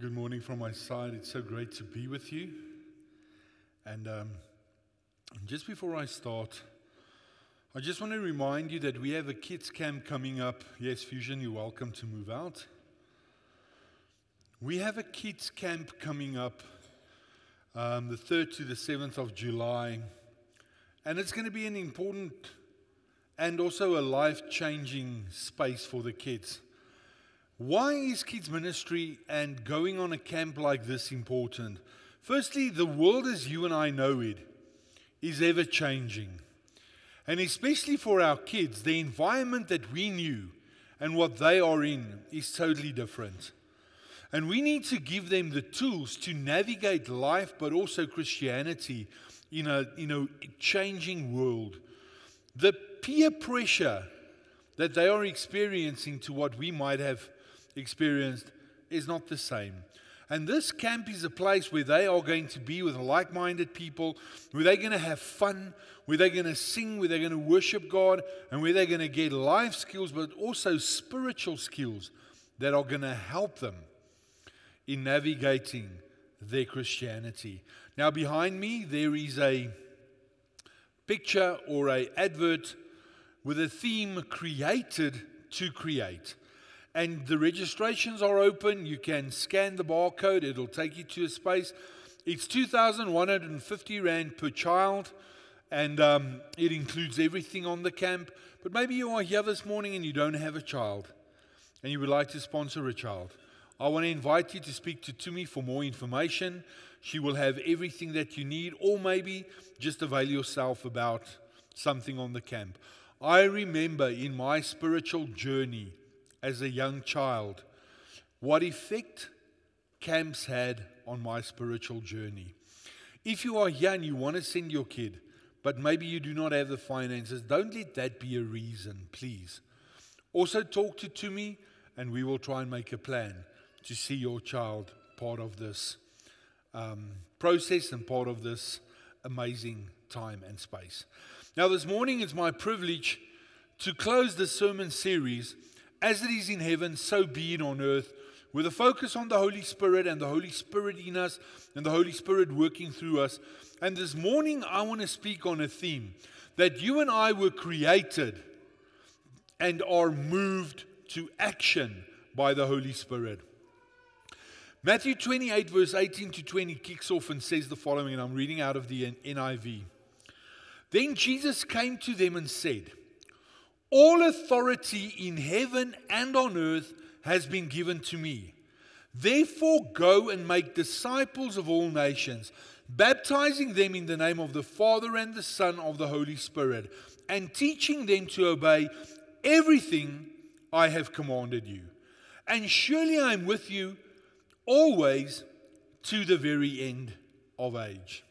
Good morning from my side. It's so great to be with you. And um, just before I start, I just want to remind you that we have a kids' camp coming up. Yes, Fusion, you're welcome to move out. We have a kids' camp coming up um, the 3rd to the 7th of July. And it's going to be an important and also a life changing space for the kids. Why is kids' ministry and going on a camp like this important? Firstly, the world as you and I know it is ever changing. And especially for our kids, the environment that we knew and what they are in is totally different. And we need to give them the tools to navigate life, but also Christianity in a, in a changing world. The peer pressure that they are experiencing to what we might have experienced is not the same. And this camp is a place where they are going to be with like minded people, where they're going to have fun, where they're going to sing, where they're going to worship God, and where they're going to get life skills, but also spiritual skills that are going to help them in navigating their Christianity. Now, behind me, there is a picture or a advert with a theme created to create. And the registrations are open. You can scan the barcode, it'll take you to a space. It's 2,150 Rand per child, and um, it includes everything on the camp. But maybe you are here this morning and you don't have a child, and you would like to sponsor a child. I want to invite you to speak to Tumi for more information. She will have everything that you need, or maybe just avail yourself about something on the camp. I remember in my spiritual journey, as a young child, what effect camps had on my spiritual journey. If you are young, you want to send your kid, but maybe you do not have the finances, don't let that be a reason, please. Also, talk to, to me, and we will try and make a plan to see your child part of this um, process and part of this amazing time and space. Now, this morning it's my privilege to close the sermon series as it is in heaven, so be it on earth, with a focus on the Holy Spirit and the Holy Spirit in us and the Holy Spirit working through us. And this morning, I want to speak on a theme that you and I were created and are moved to action by the Holy Spirit. Matthew 28, verse 18 to 20, kicks off and says the following, and I'm reading out of the NIV. Then Jesus came to them and said, all authority in heaven and on earth has been given to me. Therefore, go and make disciples of all nations, baptizing them in the name of the Father and the Son of the Holy Spirit, and teaching them to obey everything I have commanded you. And surely I am with you always to the very end of age.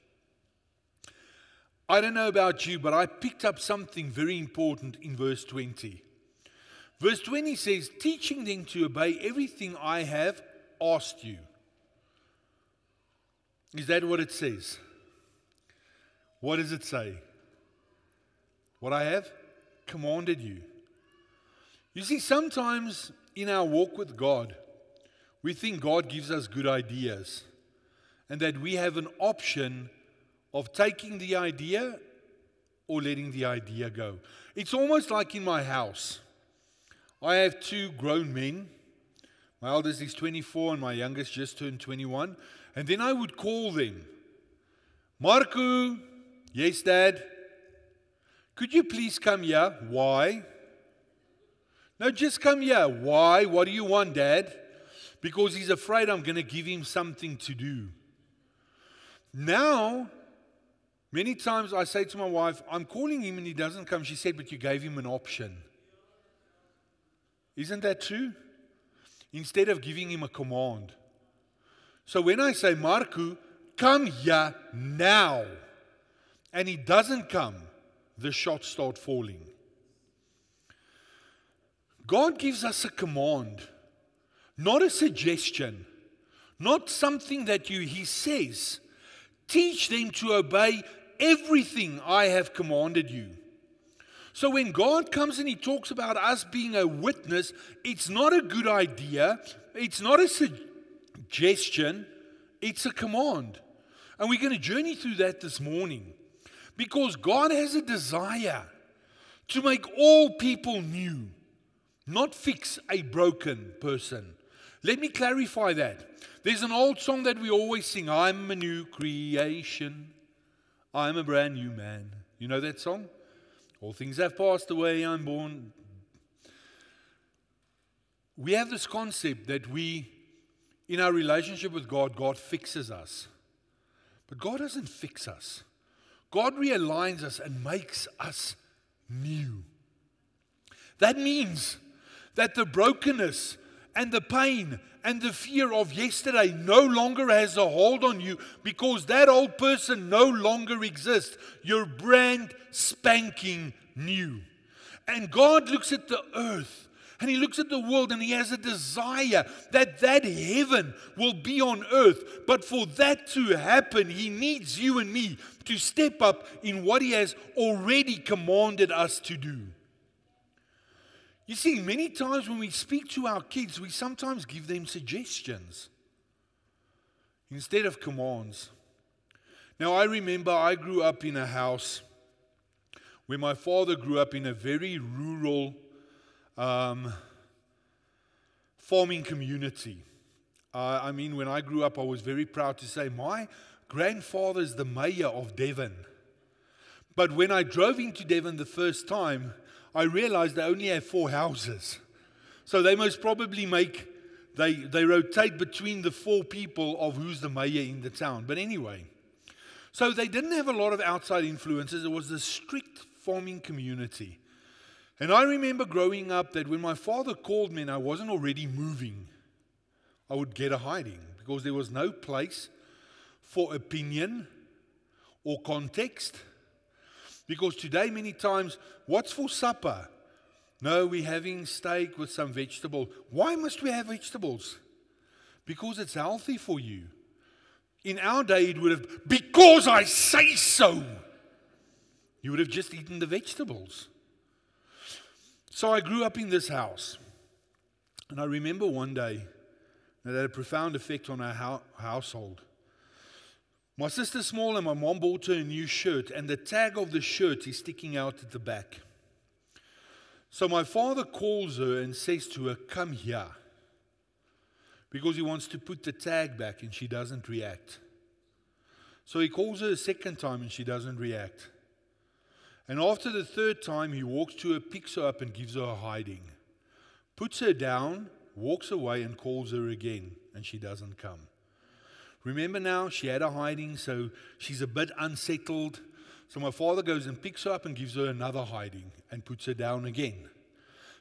I don't know about you, but I picked up something very important in verse 20. Verse 20 says, Teaching them to obey everything I have asked you. Is that what it says? What does it say? What I have commanded you. You see, sometimes in our walk with God, we think God gives us good ideas and that we have an option of taking the idea or letting the idea go. It's almost like in my house. I have two grown men. My eldest is 24 and my youngest just turned 21. And then I would call them Marco, yes, Dad. Could you please come here? Why? No, just come here. Why? What do you want, Dad? Because he's afraid I'm going to give him something to do. Now Many times I say to my wife, I'm calling him and he doesn't come. She said, But you gave him an option. Isn't that true? Instead of giving him a command. So when I say, Marku, come here now, and he doesn't come, the shots start falling. God gives us a command, not a suggestion, not something that you, he says. Teach them to obey everything I have commanded you. So when God comes and He talks about us being a witness, it's not a good idea, it's not a suggestion, it's a command. And we're going to journey through that this morning because God has a desire to make all people new, not fix a broken person. Let me clarify that. There's an old song that we always sing I'm a new creation. I'm a brand new man. You know that song? All things have passed away, I'm born. We have this concept that we, in our relationship with God, God fixes us. But God doesn't fix us, God realigns us and makes us new. That means that the brokenness and the pain and the fear of yesterday no longer has a hold on you because that old person no longer exists. You're brand spanking new. And God looks at the earth and he looks at the world and he has a desire that that heaven will be on earth. But for that to happen, he needs you and me to step up in what he has already commanded us to do. You see, many times when we speak to our kids, we sometimes give them suggestions instead of commands. Now, I remember I grew up in a house where my father grew up in a very rural um, farming community. Uh, I mean, when I grew up, I was very proud to say my grandfather is the mayor of Devon. But when I drove into Devon the first time, I realized they only have four houses. So they most probably make, they, they rotate between the four people of who's the mayor in the town. But anyway, so they didn't have a lot of outside influences. It was a strict farming community. And I remember growing up that when my father called me and I wasn't already moving, I would get a hiding because there was no place for opinion or context because today, many times, what's for supper? No, we're having steak with some vegetable. Why must we have vegetables? Because it's healthy for you. In our day, it would have, because I say so. You would have just eaten the vegetables. So I grew up in this house. And I remember one day that had a profound effect on our ho household. My sister Small and my mom bought her a new shirt, and the tag of the shirt is sticking out at the back. So my father calls her and says to her, Come here, because he wants to put the tag back, and she doesn't react. So he calls her a second time, and she doesn't react. And after the third time, he walks to her, picks her up, and gives her a hiding, puts her down, walks away, and calls her again, and she doesn't come. Remember now, she had a hiding, so she's a bit unsettled. So my father goes and picks her up and gives her another hiding and puts her down again.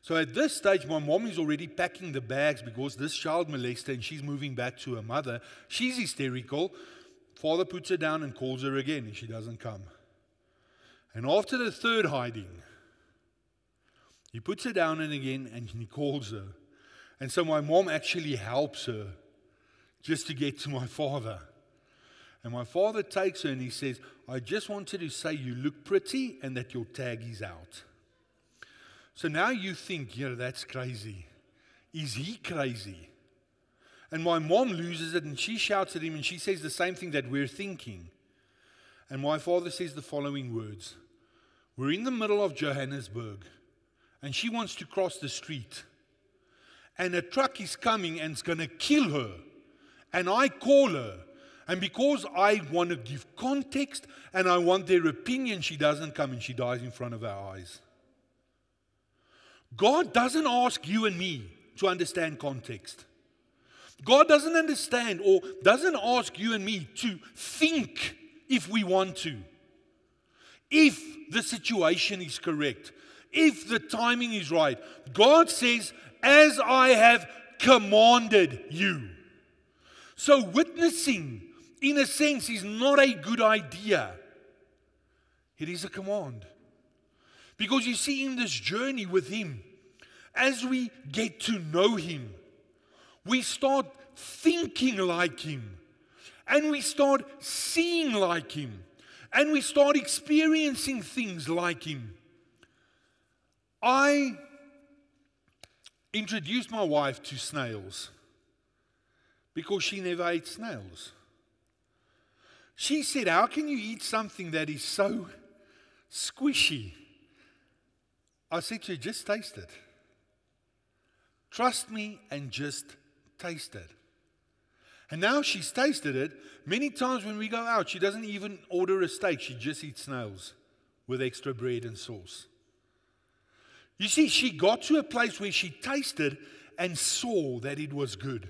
So at this stage, my mom is already packing the bags because this child molester and she's moving back to her mother. She's hysterical. Father puts her down and calls her again, and she doesn't come. And after the third hiding, he puts her down and again and he calls her. And so my mom actually helps her just to get to my father. And my father takes her and he says, I just wanted to say you look pretty and that your tag is out. So now you think, you know, that's crazy. Is he crazy? And my mom loses it and she shouts at him and she says the same thing that we're thinking. And my father says the following words We're in the middle of Johannesburg and she wants to cross the street. And a truck is coming and it's going to kill her and I call her. And because I want to give context and I want their opinion, she doesn't come and she dies in front of our eyes. God doesn't ask you and me to understand context. God doesn't understand or doesn't ask you and me to think if we want to, if the situation is correct, if the timing is right. God says, As I have commanded you. So, witnessing, in a sense, is not a good idea. It is a command. Because you see, in this journey with Him, as we get to know Him, we start thinking like Him, and we start seeing like Him, and we start experiencing things like Him. I introduced my wife to snails because she never ate snails. She said, How can you eat something that is so squishy? I said to her, Just taste it. Trust me and just taste it. And now she's tasted it. Many times when we go out, she doesn't even order a steak, she just eats snails with extra bread and sauce. You see, she got to a place where she tasted and saw that it was good.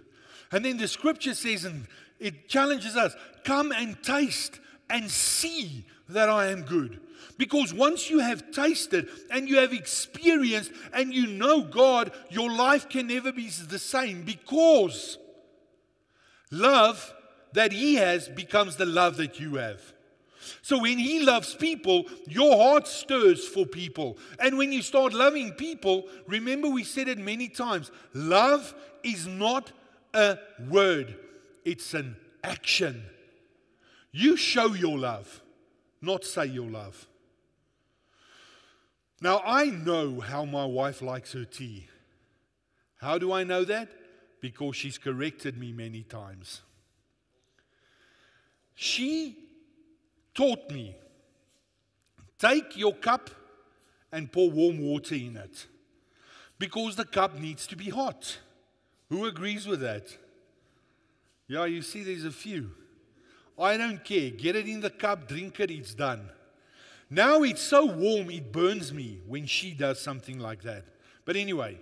And then the scripture says, and it challenges us come and taste and see that I am good. Because once you have tasted and you have experienced and you know God, your life can never be the same because love that He has becomes the love that you have. So when He loves people, your heart stirs for people. And when you start loving people, remember we said it many times love is not a word, it's an action. You show your love, not say your love. Now, I know how my wife likes her tea. How do I know that? Because she's corrected me many times. She taught me take your cup and pour warm water in it because the cup needs to be hot. Who agrees with that? Yeah, you see, there's a few. I don't care. Get it in the cup, drink it, it's done. Now it's so warm, it burns me when she does something like that. But anyway,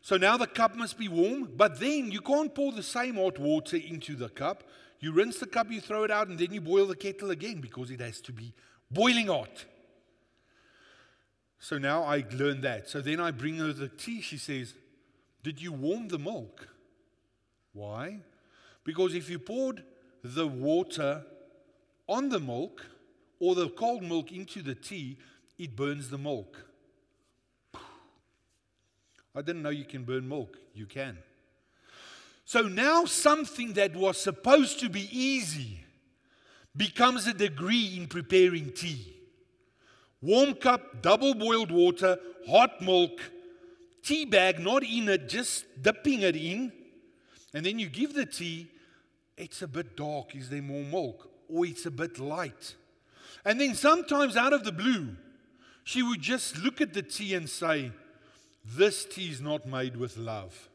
so now the cup must be warm, but then you can't pour the same hot water into the cup. You rinse the cup, you throw it out, and then you boil the kettle again because it has to be boiling hot. So now I learned that. So then I bring her the tea. She says, did you warm the milk? Why? Because if you poured the water on the milk or the cold milk into the tea, it burns the milk. I didn't know you can burn milk. You can. So now something that was supposed to be easy becomes a degree in preparing tea. Warm cup, double boiled water, hot milk, tea bag, not in it, just dipping it in, and then you give the tea, it's a bit dark. Is there more milk? Or it's a bit light. And then sometimes out of the blue, she would just look at the tea and say, This tea is not made with love.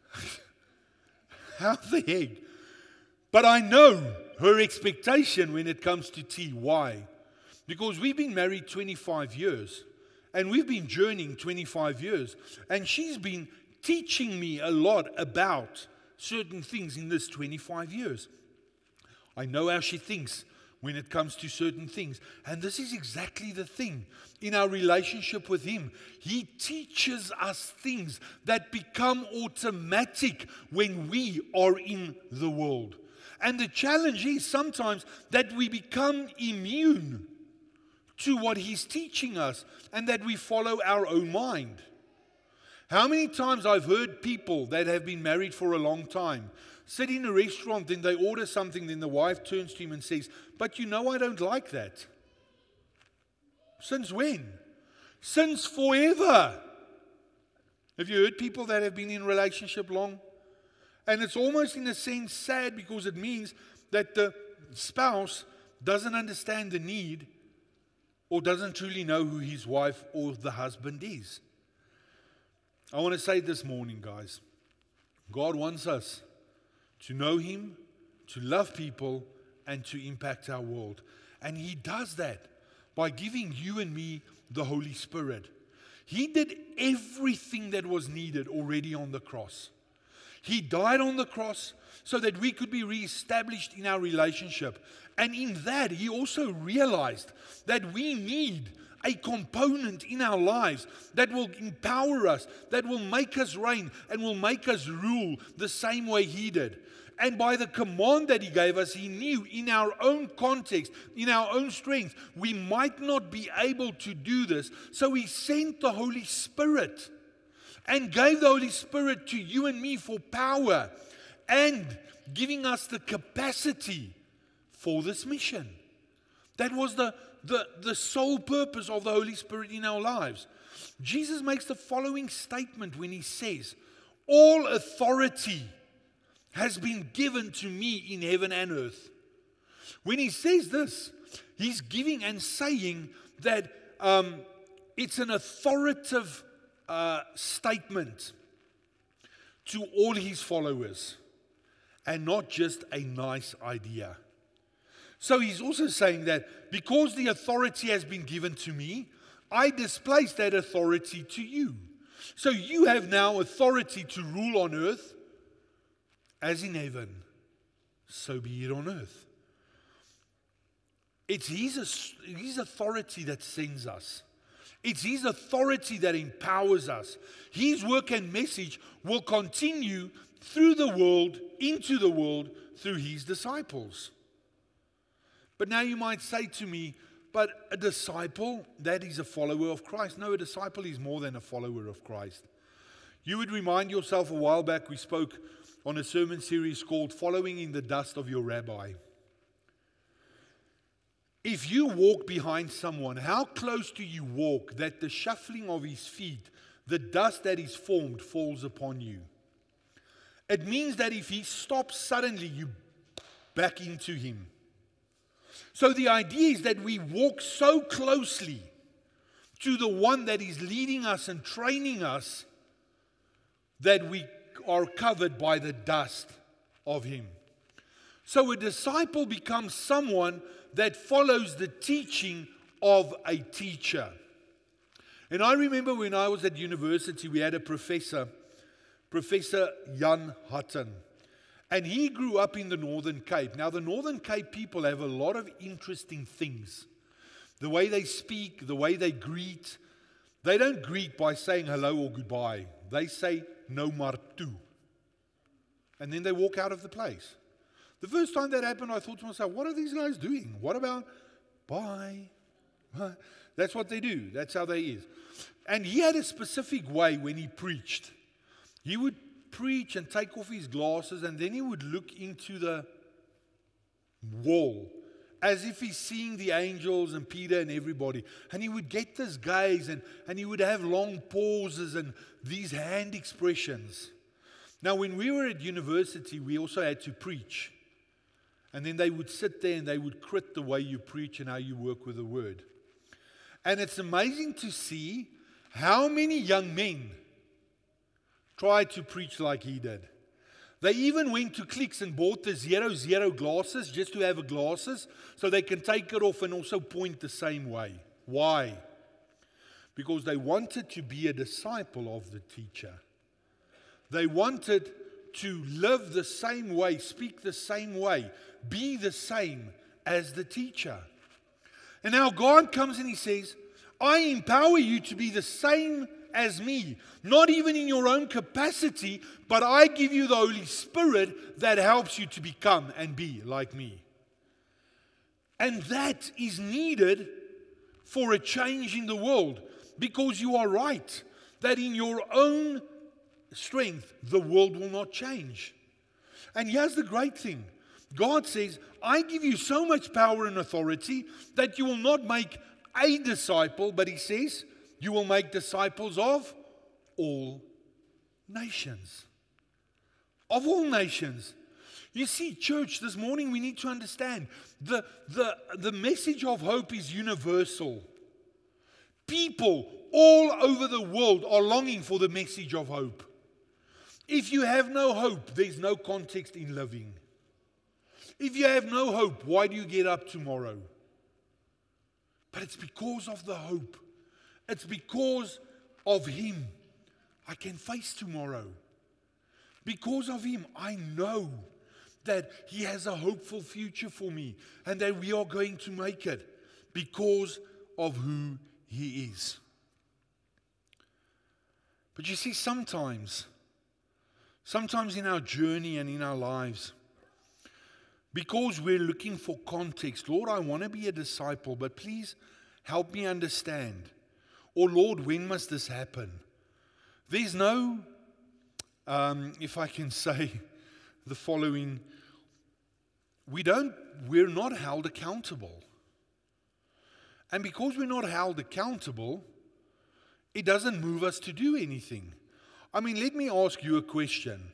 How the heck? But I know her expectation when it comes to tea. Why? Because we've been married 25 years and we've been journeying 25 years, and she's been teaching me a lot about certain things in this 25 years. I know how she thinks when it comes to certain things. And this is exactly the thing in our relationship with Him. He teaches us things that become automatic when we are in the world. And the challenge is sometimes that we become immune to what he's teaching us and that we follow our own mind. How many times I've heard people that have been married for a long time sit in a restaurant, then they order something, then the wife turns to him and says, But you know, I don't like that. Since when? Since forever. Have you heard people that have been in relationship long? And it's almost in a sense sad because it means that the spouse doesn't understand the need or doesn't truly know who his wife or the husband is. I want to say this morning, guys God wants us to know him, to love people, and to impact our world. And he does that by giving you and me the Holy Spirit. He did everything that was needed already on the cross. He died on the cross so that we could be reestablished in our relationship. And in that, he also realized that we need a component in our lives that will empower us, that will make us reign, and will make us rule the same way he did. And by the command that he gave us, he knew in our own context, in our own strength, we might not be able to do this. So he sent the Holy Spirit and gave the Holy Spirit to you and me for power and giving us the capacity for this mission. That was the, the, the sole purpose of the Holy Spirit in our lives. Jesus makes the following statement when he says, All authority has been given to me in heaven and earth. When he says this, he's giving and saying that um, it's an authoritative uh, statement to all his followers and not just a nice idea. So he's also saying that because the authority has been given to me, I displace that authority to you. So you have now authority to rule on earth as in heaven. So be it on earth. It's his, his authority that sends us. It's His authority that empowers us. His work and message will continue through the world, into the world, through His disciples. But now you might say to me, but a disciple, that is a follower of Christ. No, a disciple is more than a follower of Christ. You would remind yourself a while back we spoke on a sermon series called Following in the Dust of Your Rabbi. If you walk behind someone, how close do you walk that the shuffling of his feet, the dust that is formed, falls upon you? It means that if he stops suddenly, you back into him. So the idea is that we walk so closely to the one that is leading us and training us that we are covered by the dust of him. So a disciple becomes someone that follows the teaching of a teacher. And I remember when I was at university, we had a professor, Professor Jan Hutton. And he grew up in the Northern Cape. Now, the Northern Cape people have a lot of interesting things. The way they speak, the way they greet. They don't greet by saying hello or goodbye, they say no martu. And then they walk out of the place. The first time that happened, I thought to myself, what are these guys doing? What about bye? That's what they do. That's how they is. And he had a specific way when he preached. He would preach and take off his glasses, and then he would look into the wall as if he's seeing the angels and Peter and everybody. And he would get this gaze and, and he would have long pauses and these hand expressions. Now, when we were at university, we also had to preach. And then they would sit there and they would crit the way you preach and how you work with the word. And it's amazing to see how many young men try to preach like he did. They even went to cliques and bought the zero zero glasses just to have glasses so they can take it off and also point the same way. Why? Because they wanted to be a disciple of the teacher. They wanted to live the same way, speak the same way, be the same as the teacher. And now God comes and He says, I empower you to be the same as me, not even in your own capacity, but I give you the Holy Spirit that helps you to become and be like me. And that is needed for a change in the world because you are right that in your own strength, the world will not change. And here's the great thing God says, I give you so much power and authority that you will not make a disciple, but He says, you will make disciples of all nations. Of all nations. You see, church, this morning we need to understand the, the, the message of hope is universal. People all over the world are longing for the message of hope. If you have no hope, there's no context in living. If you have no hope, why do you get up tomorrow? But it's because of the hope. It's because of Him I can face tomorrow. Because of Him, I know that He has a hopeful future for me and that we are going to make it because of who He is. But you see, sometimes, sometimes in our journey and in our lives, because we're looking for context. Lord, I want to be a disciple, but please help me understand. Or, oh, Lord, when must this happen? There's no, um, if I can say the following, we don't, we're not held accountable. And because we're not held accountable, it doesn't move us to do anything. I mean, let me ask you a question.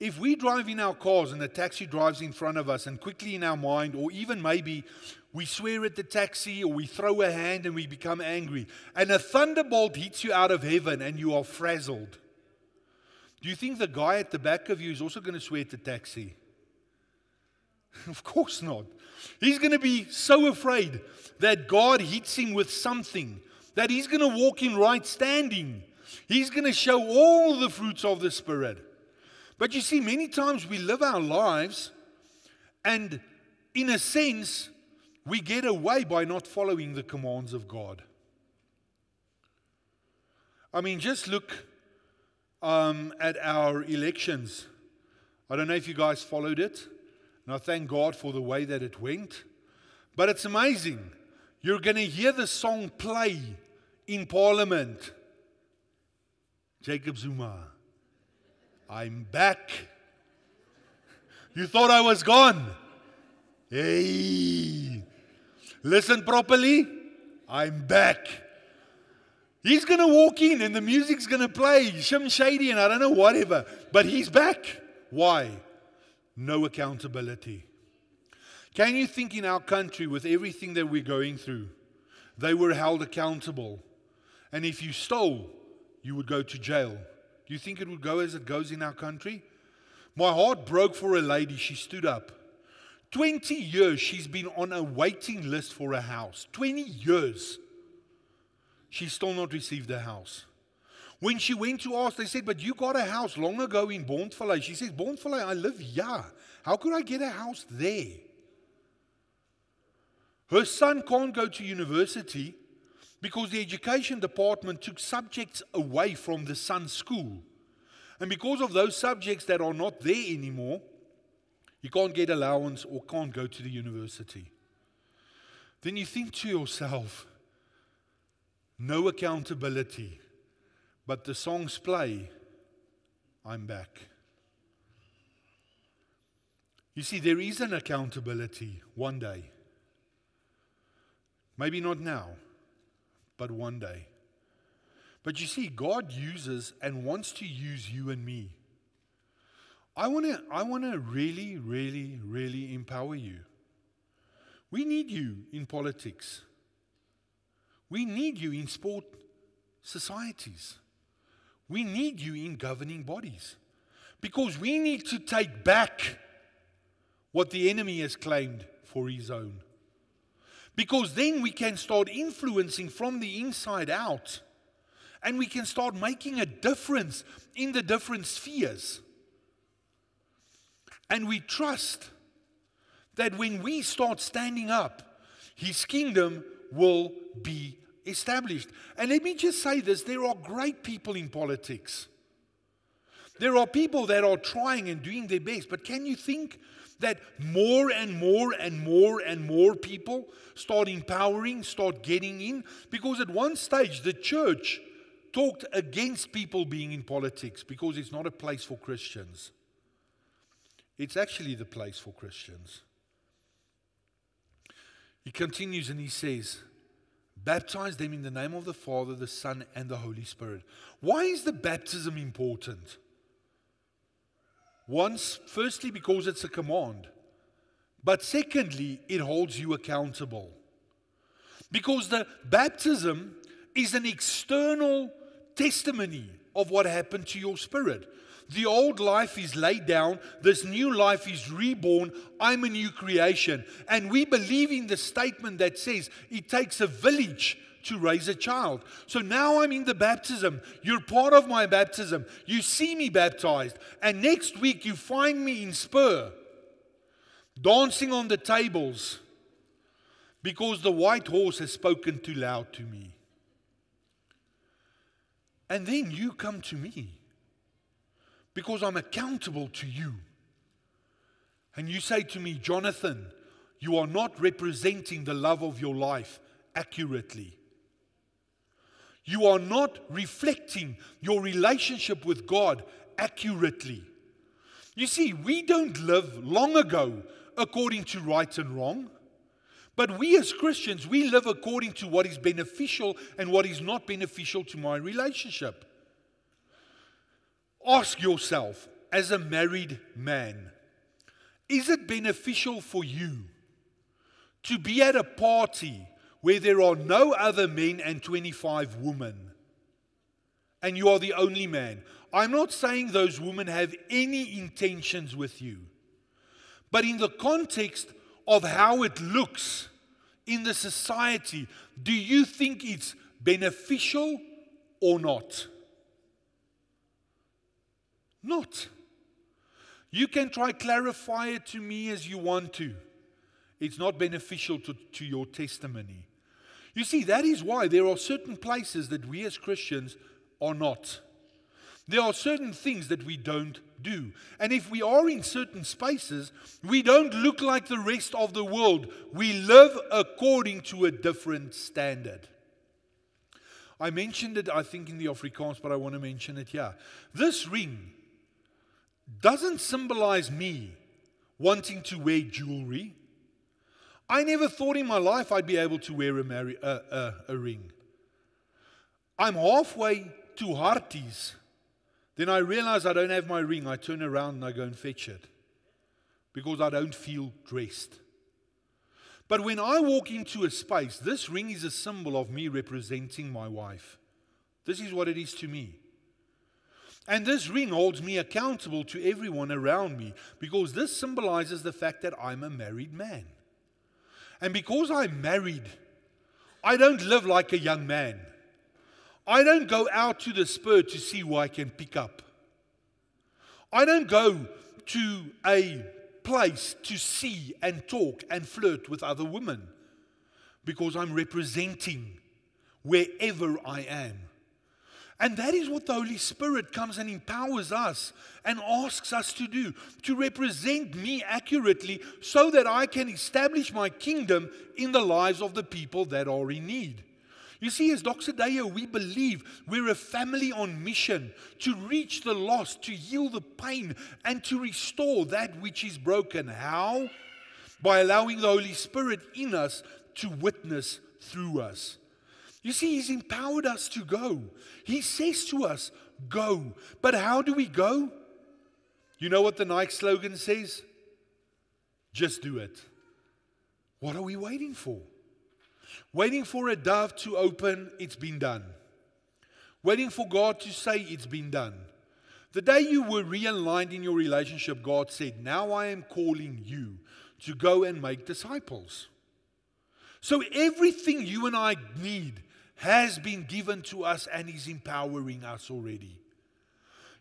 If we drive in our cars and the taxi drives in front of us, and quickly in our mind, or even maybe we swear at the taxi or we throw a hand and we become angry, and a thunderbolt hits you out of heaven and you are frazzled, do you think the guy at the back of you is also going to swear at the taxi? of course not. He's going to be so afraid that God hits him with something, that he's going to walk in right standing. He's going to show all the fruits of the Spirit. But you see, many times we live our lives, and in a sense, we get away by not following the commands of God. I mean, just look um, at our elections. I don't know if you guys followed it, and I thank God for the way that it went. But it's amazing. You're going to hear the song play in Parliament. Jacob Zuma. I'm back. You thought I was gone. Hey, listen properly. I'm back. He's going to walk in and the music's going to play Shim Shady and I don't know, whatever. But he's back. Why? No accountability. Can you think in our country, with everything that we're going through, they were held accountable? And if you stole, you would go to jail. Do you think it would go as it goes in our country? My heart broke for a lady. She stood up. 20 years she's been on a waiting list for a house. 20 years. She's still not received a house. When she went to ask, they said, But you got a house long ago in Bontvallet. She says, Bontvallet, I live here. How could I get a house there? Her son can't go to university because the education department took subjects away from the son's school. And because of those subjects that are not there anymore, you can't get allowance or can't go to the university. Then you think to yourself, no accountability, but the songs play, I'm back. You see, there is an accountability one day. Maybe not now, but one day. But you see, God uses and wants to use you and me. I want to I wanna really, really, really empower you. We need you in politics. We need you in sport societies. We need you in governing bodies because we need to take back what the enemy has claimed for his own. Because then we can start influencing from the inside out and we can start making a difference in the different spheres. And we trust that when we start standing up, His kingdom will be established. And let me just say this there are great people in politics. There are people that are trying and doing their best, but can you think that more and more and more and more people start empowering, start getting in. Because at one stage, the church talked against people being in politics because it's not a place for Christians. It's actually the place for Christians. He continues and he says, Baptize them in the name of the Father, the Son, and the Holy Spirit. Why is the baptism important? Once, firstly, because it's a command, but secondly, it holds you accountable. Because the baptism is an external testimony of what happened to your spirit. The old life is laid down, this new life is reborn. I'm a new creation. And we believe in the statement that says it takes a village to raise a child. So now I'm in the baptism. You're part of my baptism. You see me baptized. And next week you find me in Spur, dancing on the tables because the white horse has spoken too loud to me. And then you come to me because I'm accountable to you. And you say to me, Jonathan, you are not representing the love of your life accurately. You are not reflecting your relationship with God accurately. You see, we don't live long ago according to right and wrong, but we as Christians, we live according to what is beneficial and what is not beneficial to my relationship. Ask yourself, as a married man, is it beneficial for you to be at a party where there are no other men and 25 women, and you are the only man. I'm not saying those women have any intentions with you, but in the context of how it looks in the society, do you think it's beneficial or not? Not. You can try clarify it to me as you want to. It's not beneficial to, to your testimony. You see, that is why there are certain places that we as Christians are not. There are certain things that we don't do. And if we are in certain spaces, we don't look like the rest of the world. We live according to a different standard. I mentioned it, I think, in the Afrikaans, but I want to mention it here. This ring doesn't symbolize me wanting to wear jewelry. I never thought in my life I'd be able to wear a, mari- a ring. I'm halfway to Harties. Then I realize I don't have my ring. I turn around and I go and fetch it because I don't feel dressed. But when I walk into a space, this ring is a symbol of me representing my wife. This is what it is to me. And this ring holds me accountable to everyone around me because this symbolizes the fact that I'm a married man. And because I'm married, I don't live like a young man. I don't go out to the spur to see what I can pick up. I don't go to a place to see and talk and flirt with other women because I'm representing wherever I am. And that is what the Holy Spirit comes and empowers us and asks us to do to represent me accurately so that I can establish my kingdom in the lives of the people that are in need. You see, as Dr. we believe we're a family on mission to reach the lost, to heal the pain, and to restore that which is broken. How? By allowing the Holy Spirit in us to witness through us. You see, He's empowered us to go. He says to us, Go. But how do we go? You know what the Nike slogan says? Just do it. What are we waiting for? Waiting for a dove to open, it's been done. Waiting for God to say, it's been done. The day you were realigned in your relationship, God said, Now I am calling you to go and make disciples. So everything you and I need has been given to us and is empowering us already.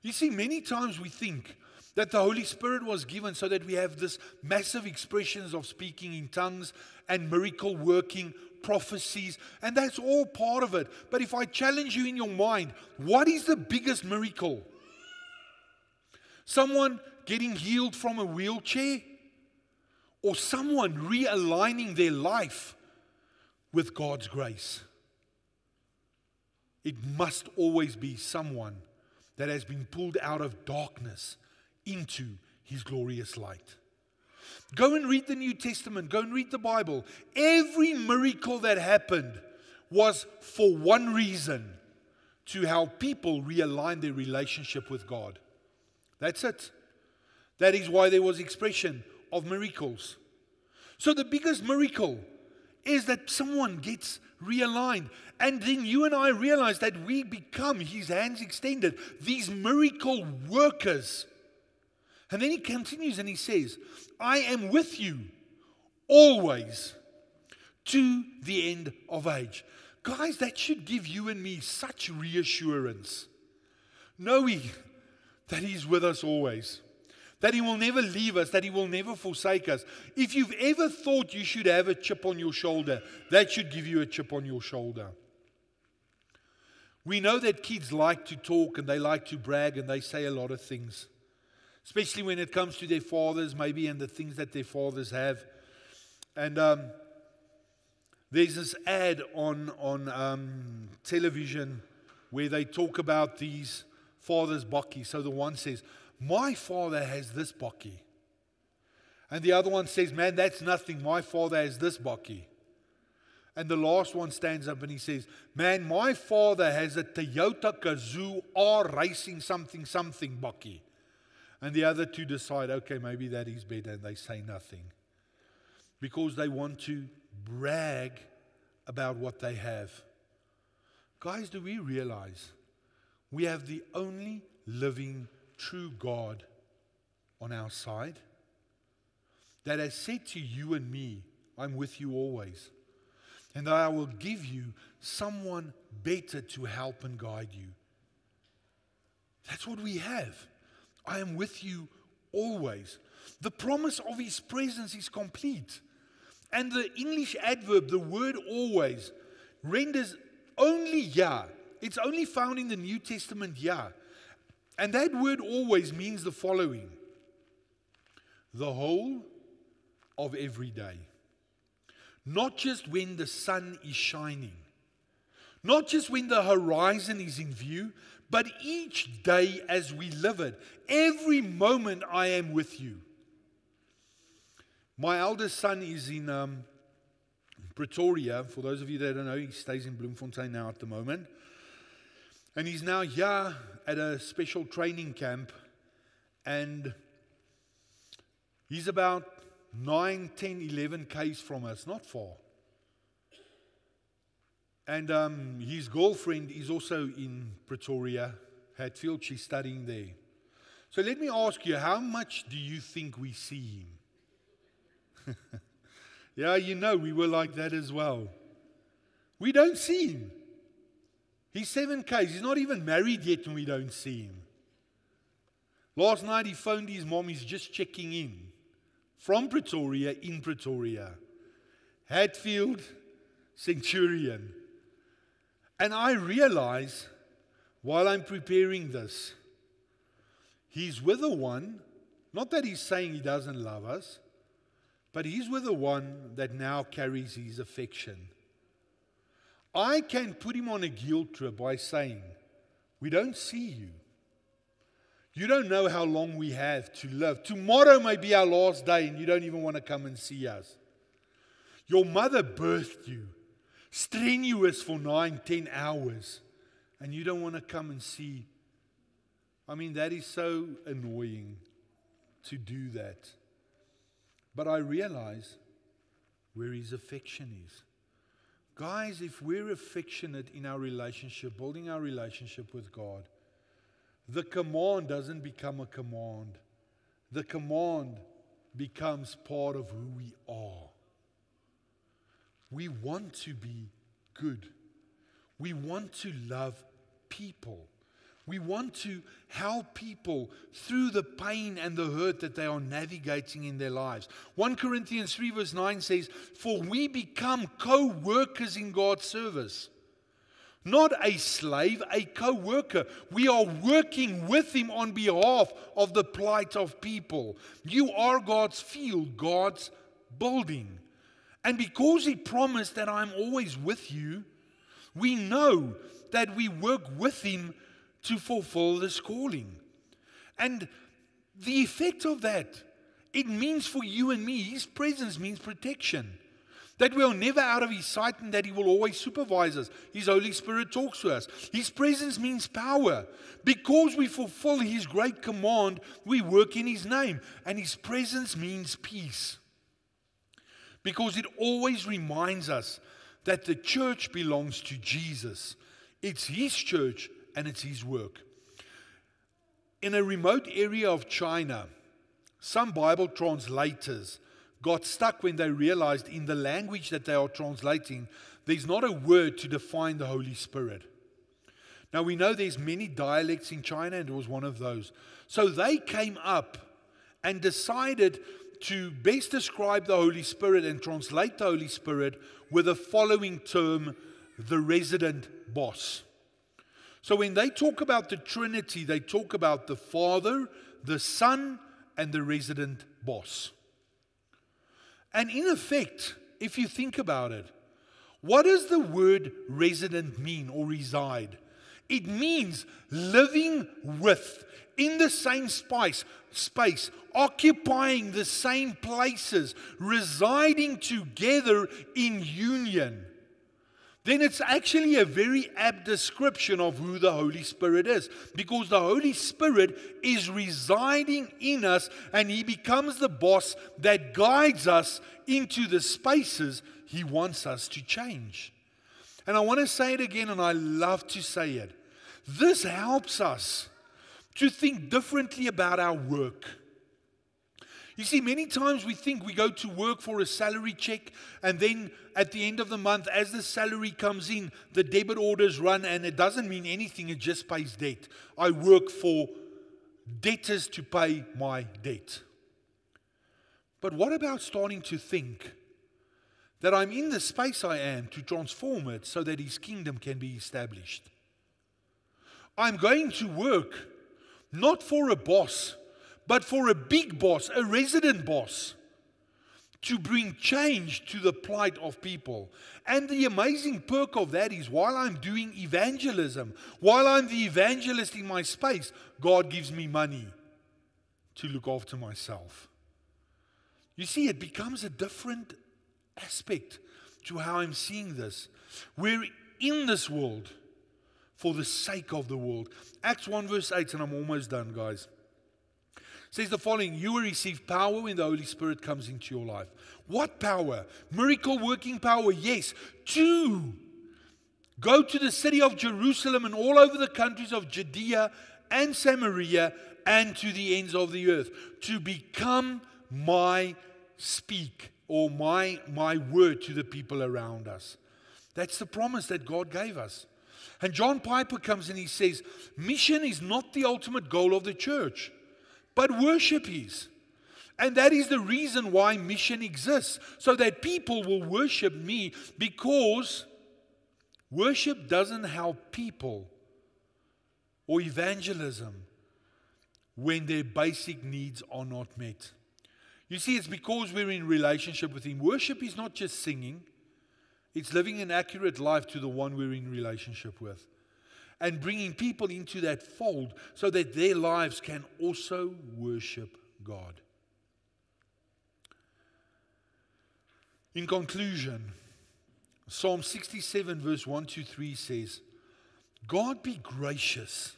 You see, many times we think that the Holy Spirit was given so that we have this massive expressions of speaking in tongues and miracle working prophecies, and that's all part of it. But if I challenge you in your mind, what is the biggest miracle? Someone getting healed from a wheelchair? Or someone realigning their life with God's grace? It must always be someone that has been pulled out of darkness into his glorious light. Go and read the New Testament, go and read the Bible. Every miracle that happened was for one reason to help people realign their relationship with God. That's it. That is why there was expression of miracles. So the biggest miracle is that someone gets realigned. And then you and I realize that we become his hands extended, these miracle workers. And then he continues and he says, I am with you always to the end of age. Guys, that should give you and me such reassurance, knowing that he's with us always that He will never leave us, that He will never forsake us. If you've ever thought you should have a chip on your shoulder, that should give you a chip on your shoulder. We know that kids like to talk and they like to brag and they say a lot of things, especially when it comes to their fathers, maybe, and the things that their fathers have. And um, there's this ad on, on um, television where they talk about these fathers' baki. So the one says, my father has this baki. And the other one says, Man, that's nothing. My father has this baki. And the last one stands up and he says, Man, my father has a Toyota Kazoo R racing something something baki. And the other two decide, okay, maybe that is better, and they say nothing. Because they want to brag about what they have. Guys, do we realize we have the only living true God on our side that has said to you and me, I'm with you always, and that I will give you someone better to help and guide you. That's what we have. I am with you always. The promise of his presence is complete. And the English adverb, the word always, renders only "ya." It's only found in the New Testament "ya." And that word always means the following the whole of every day. Not just when the sun is shining, not just when the horizon is in view, but each day as we live it. Every moment I am with you. My eldest son is in um, Pretoria. For those of you that don't know, he stays in Bloemfontein now at the moment. And he's now here at a special training camp, and he's about 9, 10, 11 Ks from us, not far. And um, his girlfriend is also in Pretoria, Hatfield. She's studying there. So let me ask you, how much do you think we see him? yeah, you know, we were like that as well. We don't see him. He's 7Ks. He's not even married yet, and we don't see him. Last night he phoned his mom, he's just checking in from Pretoria in Pretoria. Hatfield Centurion. And I realize while I'm preparing this, he's with the one, not that he's saying he doesn't love us, but he's with the one that now carries his affection. I can put him on a guilt trip by saying, We don't see you. You don't know how long we have to live. Tomorrow may be our last day, and you don't even want to come and see us. Your mother birthed you, strenuous for nine, ten hours, and you don't want to come and see. I mean, that is so annoying to do that. But I realize where his affection is. Guys, if we're affectionate in our relationship, building our relationship with God, the command doesn't become a command. The command becomes part of who we are. We want to be good. We want to love people. We want to help people through the pain and the hurt that they are navigating in their lives. 1 Corinthians 3, verse 9 says, For we become co workers in God's service. Not a slave, a co worker. We are working with Him on behalf of the plight of people. You are God's field, God's building. And because He promised that I'm always with you, we know that we work with Him to fulfill this calling. And the effect of that, it means for you and me, His presence means protection. That we are never out of His sight and that He will always supervise us. His Holy Spirit talks to us. His presence means power. Because we fulfill His great command, we work in His name. And His presence means peace. Because it always reminds us that the church belongs to Jesus, it's His church, and it's His work. In a remote area of China, some Bible translators got stuck when they realized in the language that they are translating, there's not a word to define the Holy Spirit. Now we know there's many dialects in China, and it was one of those. So they came up and decided to best describe the Holy Spirit and translate the Holy Spirit with the following term the resident boss. So when they talk about the Trinity, they talk about the Father, the Son, and the resident boss. And in effect, if you think about it, what does the word resident mean or reside? It means living with, in the same spice, space, occupying the same places, residing together in union then it's actually a very apt description of who the Holy Spirit is because the Holy Spirit is residing in us and He becomes the boss that guides us into the spaces He wants us to change. And I want to say it again, and I love to say it. This helps us to think differently about our work. You see, many times we think we go to work for a salary check, and then at the end of the month, as the salary comes in, the debit orders run, and it doesn't mean anything, it just pays debt. I work for debtors to pay my debt. But what about starting to think that I'm in the space I am to transform it so that His kingdom can be established? I'm going to work not for a boss but for a big boss, a resident boss, to bring change to the plight of people. And the amazing perk of that is while I'm doing evangelism, while I'm the evangelist in my space, God gives me money to look after myself. You see, it becomes a different aspect to how I'm seeing this. We're in this world for the sake of the world. Acts 1, verse 8, and I'm almost done, guys says the following You will receive power when the Holy Spirit comes into your life. What power? Miracle working power, yes. Two, go to the city of Jerusalem and all over the countries of Judea and Samaria and to the ends of the earth to become my speak or my, my word to the people around us. That's the promise that God gave us. And John Piper comes and he says, Mission is not the ultimate goal of the church but worship is. And that is the reason why mission exists, so that people will worship me because worship doesn't help people or evangelism when their basic needs are not met. You see, it's because we're in relationship with Him. Worship is not just singing, it's living an accurate life to the one we're in relationship with and bringing people into that fold so that their lives can also worship God. In conclusion, Psalm 67, verse 1 to 3 says, God be gracious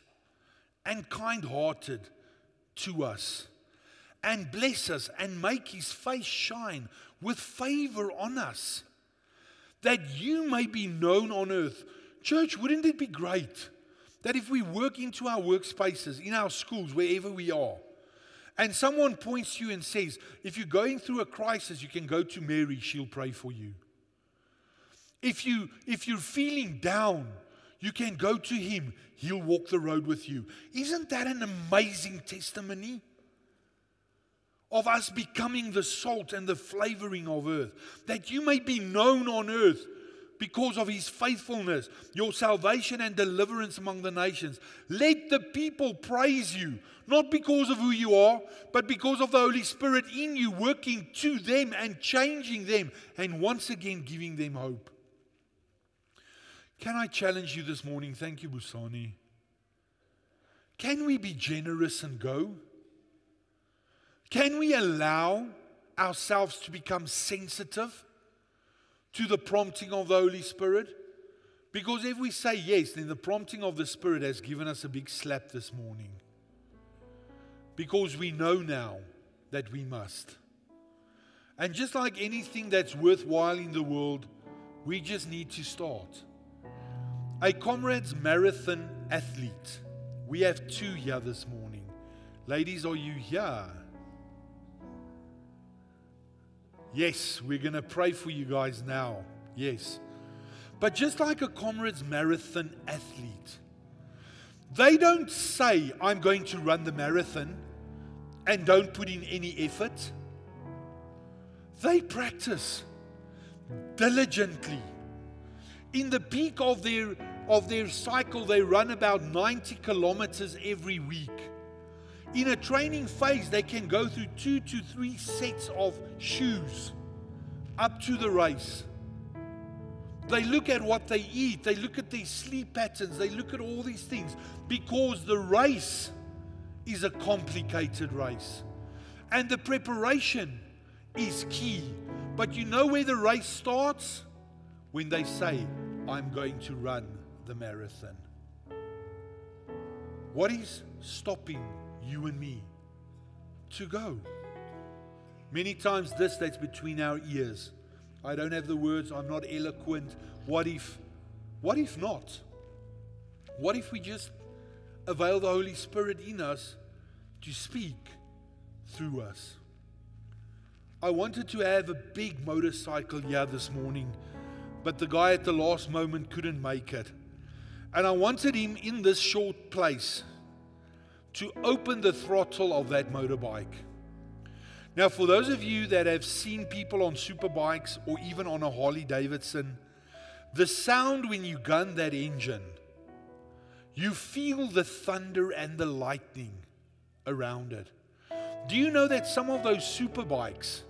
and kind hearted to us, and bless us, and make his face shine with favor on us, that you may be known on earth Church, wouldn't it be great that if we work into our workspaces, in our schools, wherever we are, and someone points to you and says, If you're going through a crisis, you can go to Mary, she'll pray for you. If, you, if you're feeling down, you can go to him, he'll walk the road with you. Isn't that an amazing testimony? Of us becoming the salt and the flavoring of earth, that you may be known on earth because of his faithfulness, your salvation and deliverance among the nations. Let the people praise you, not because of who you are, but because of the Holy Spirit in you, working to them and changing them, and once again giving them hope. Can I challenge you this morning? Thank you, Busani. Can we be generous and go? Can we allow ourselves to become sensitive? to the prompting of the Holy Spirit? Because if we say yes, then the prompting of the Spirit has given us a big slap this morning. Because we know now that we must. And just like anything that's worthwhile in the world, we just need to start. A comrades marathon athlete. We have two here this morning. Ladies, are you here? Yes, we're going to pray for you guys now. Yes. But just like a comrades marathon athlete, they don't say, I'm going to run the marathon and don't put in any effort. They practice diligently. In the peak of their, of their cycle, they run about 90 kilometers every week. In a training phase, they can go through two to three sets of shoes up to the race. They look at what they eat, they look at their sleep patterns, they look at all these things because the race is a complicated race. And the preparation is key. But you know where the race starts? When they say, I'm going to run the marathon. What is stopping you and me to go. Many times this that's between our ears. I don't have the words, I'm not eloquent. What if? What if not? What if we just avail the Holy Spirit in us to speak through us? I wanted to have a big motorcycle here this morning, but the guy at the last moment couldn't make it. And I wanted him in this short place to open the throttle of that motorbike. Now, for those of you that have seen people on superbikes or even on a Harley Davidson, the sound when you gun that engine, you feel the thunder and the lightning around it. Do you know that some of those superbikes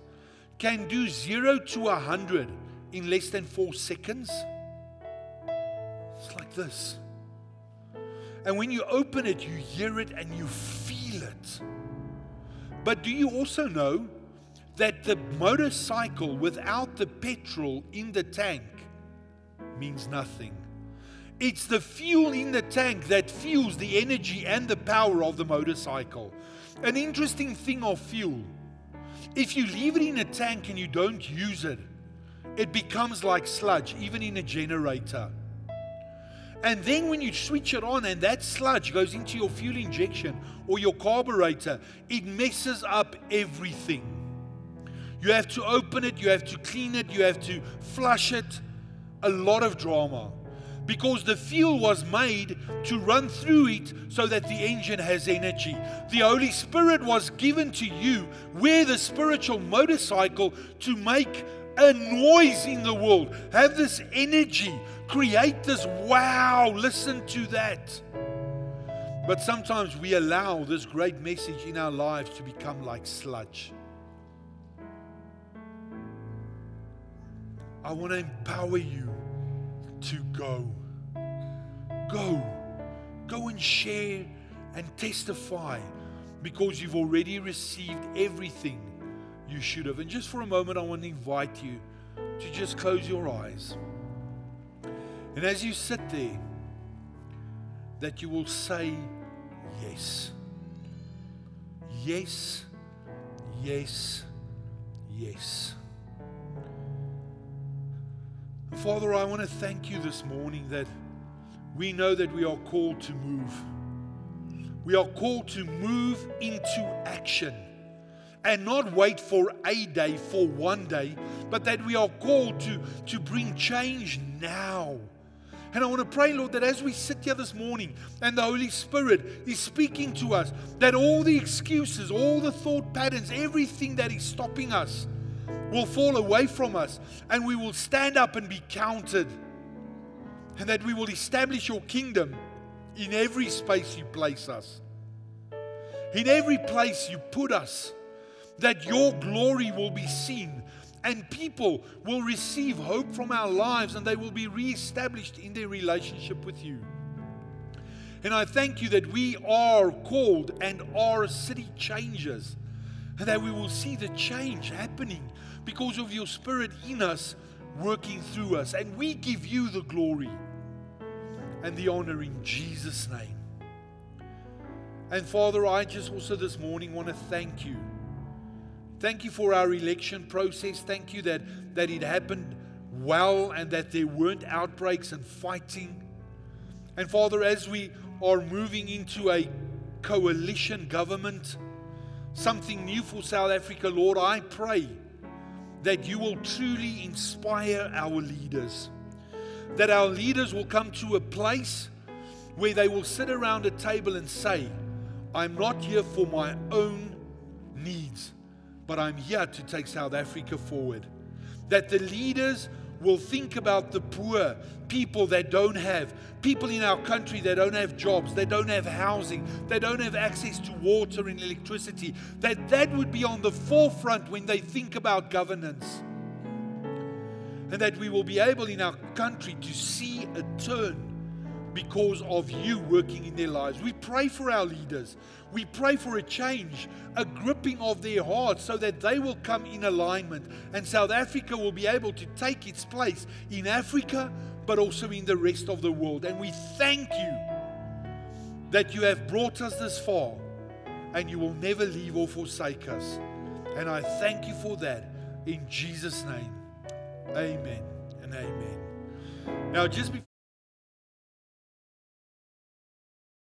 can do 0 to 100 in less than 4 seconds? It's like this. And when you open it, you hear it and you feel it. But do you also know that the motorcycle without the petrol in the tank means nothing? It's the fuel in the tank that fuels the energy and the power of the motorcycle. An interesting thing of fuel if you leave it in a tank and you don't use it, it becomes like sludge, even in a generator. And then when you switch it on and that sludge goes into your fuel injection or your carburetor, it messes up everything. You have to open it, you have to clean it, you have to flush it. A lot of drama. Because the fuel was made to run through it so that the engine has energy. The Holy Spirit was given to you, we're the spiritual motorcycle, to make a noise in the world, have this energy create this wow, listen to that. But sometimes we allow this great message in our lives to become like sludge. I want to empower you to go. Go. Go and share and testify because you've already received everything you should have. And just for a moment, I want to invite you to just close your eyes. And as you sit there, that you will say yes. Yes, yes, yes. Father, I want to thank you this morning that we know that we are called to move. We are called to move into action and not wait for a day, for one day, but that we are called to, to bring change now. And I want to pray, Lord, that as we sit here this morning and the Holy Spirit is speaking to us, that all the excuses, all the thought patterns, everything that is stopping us will fall away from us and we will stand up and be counted. And that we will establish your kingdom in every space you place us, in every place you put us, that your glory will be seen and people will receive hope from our lives and they will be reestablished in their relationship with you. And I thank you that we are called and are city changers and that we will see the change happening because of your spirit in us working through us. And we give you the glory and the honor in Jesus' name. And Father, I just also this morning want to thank you Thank you for our election process. Thank you that, that it happened well and that there weren't outbreaks and fighting. And Father, as we are moving into a coalition government, something new for South Africa, Lord, I pray that you will truly inspire our leaders. That our leaders will come to a place where they will sit around a table and say, I'm not here for my own needs but I'm here to take South Africa forward. That the leaders will think about the poor, people that don't have, people in our country that don't have jobs, they don't have housing, they don't have access to water and electricity, that that would be on the forefront when they think about governance. And that we will be able in our country to see a turn because of you working in their lives. We pray for our leaders. We pray for a change, a gripping of their hearts so that they will come in alignment and South Africa will be able to take its place in Africa, but also in the rest of the world. And we thank you that you have brought us this far and you will never leave or forsake us. And I thank you for that in Jesus' name. Amen and amen. Now, just before